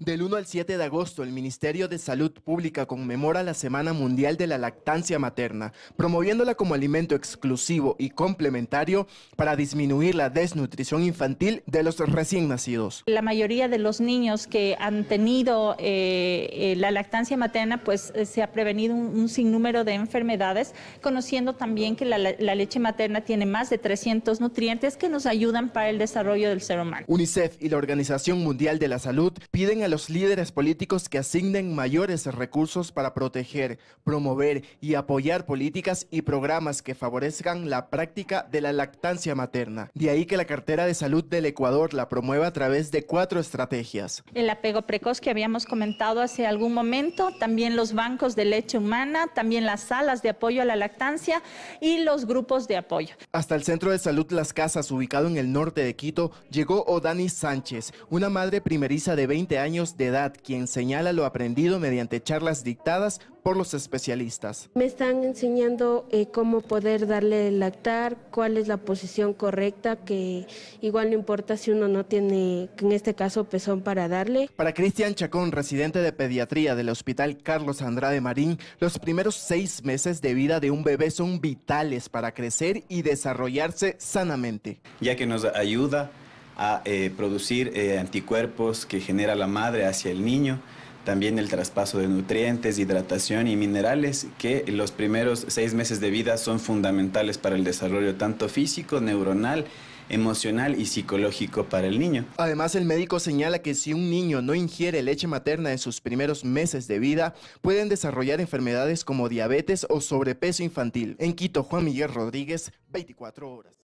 Del 1 al 7 de agosto, el Ministerio de Salud Pública conmemora la Semana Mundial de la Lactancia Materna, promoviéndola como alimento exclusivo y complementario para disminuir la desnutrición infantil de los recién nacidos. La mayoría de los niños que han tenido eh, eh, la lactancia materna, pues eh, se ha prevenido un, sinnúmero de enfermedades, conociendo también que la, leche materna tiene más de 300 nutrientes que nos ayudan para el desarrollo del ser humano. UNICEF y la Organización Mundial de la Salud piden a los líderes políticos que asignen mayores recursos para proteger, promover y apoyar políticas y programas que favorezcan la práctica de la lactancia materna. De ahí que la cartera de salud del Ecuador la promueva a través de cuatro estrategias. El apego precoz que habíamos comentado hace algún momento, también los bancos de leche humana, también las salas de apoyo a la lactancia y los grupos de apoyo. Hasta el Centro de Salud Las Casas, ubicado en el norte de Quito, llegó Odani Sánchez, una madre primeriza de 20 años de edad, quien señala lo aprendido mediante charlas dictadas por los especialistas. Me están enseñando eh, cómo poder darle el lactar, cuál es la posición correcta, que igual no importa si uno no tiene, en este caso, pezón para darle. Para Cristian Chacón, residente de pediatría del Hospital Carlos Andrade Marín, los primeros seis meses de vida de un bebé son vitales para crecer y desarrollarse sanamente. Ya que nos ayuda a eh, producir eh, anticuerpos que genera la madre hacia el niño, también el traspaso de nutrientes, hidratación y minerales, que los primeros seis meses de vida son fundamentales para el desarrollo tanto físico, neuronal, emocional y psicológico para el niño. Además, el médico señala que si un niño no ingiere leche materna en sus primeros meses de vida, pueden desarrollar enfermedades como diabetes o sobrepeso infantil. En Quito, Juan Miguel Rodríguez, 24 horas.